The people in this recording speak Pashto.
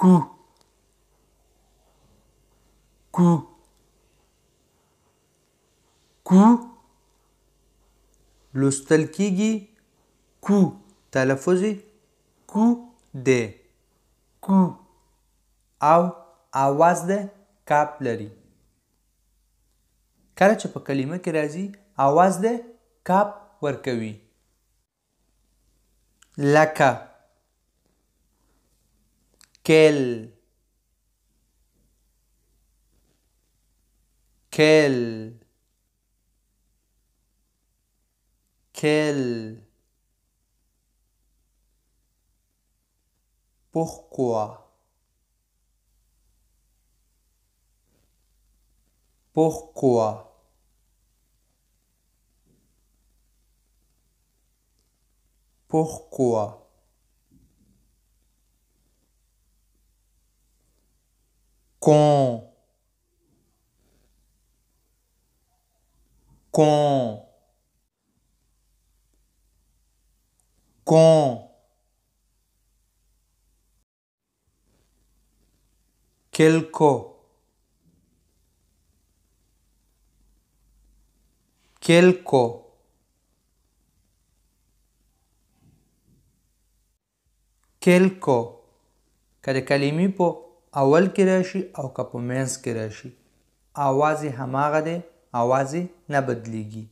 کو کو کو لوستل کیږي کو تلفظ کو د کو او आवाज د کاپ لري کله چې په کلمه کې راځي आवाज د کاپ ورکوي لکه quel quel quel pourquoi pourquoi pourquoi com com com quelco quelco quelco care kalimipo اول کې راشي او که په منځ کې راشي اواز هماغه دی اواز نه بدلیږي